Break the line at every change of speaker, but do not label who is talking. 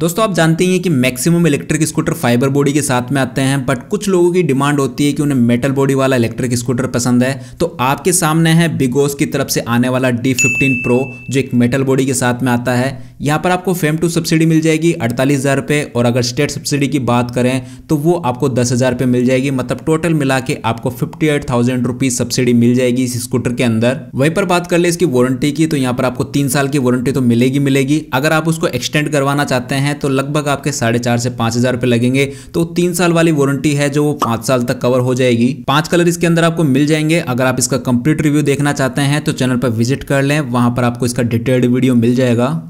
दोस्तों आप जानते ही हैं कि maximum electric scooter fibre body के साथ में आते हैं बट कुछ लोगों की डिमांड होती है कि उन्हें मेटल बॉडी वाला इलेक्ट्रिक स्कूटर पसंद है तो आपके सामने है बिगोस की तरफ से आने वाला डी फिफ्टीन प्रो जो एक मेटल बॉडी के साथ में आता है यहाँ पर आपको फेम टू सब्सिडी मिल जाएगी अड़तालीस हज़ार रुपये और अगर स्टेट सब्सिडी की बात करें तो वो आपको दस हज़ार मिल जाएगी मतलब टोटल मिला के आपको fifty eight thousand rupees subsidy मिल जाएगी इस स्कूटर के अंदर वहीं पर बात कर ले इसकी वारंटी की तो यहाँ पर आपको तीन साल की वारंटी तो मिलेगी मिलेगी अगर आप उसको एक्सटेंड करवाना चाहते हैं हैं तो लगभग आपके साढ़े चार से पांच हज़ार रुपए लगेंगे तो तीन साल वाली वारंटी है जो वो पांच साल तक कवर हो जाएगी पांच कलर इसके अंदर आपको मिल जाएंगे अगर आप इसका कंप्लीट रिव्यू देखना चाहते हैं तो चैनल पर विजिट कर लें वहां पर आपको इसका डिटेल्ड वीडियो मिल जाएगा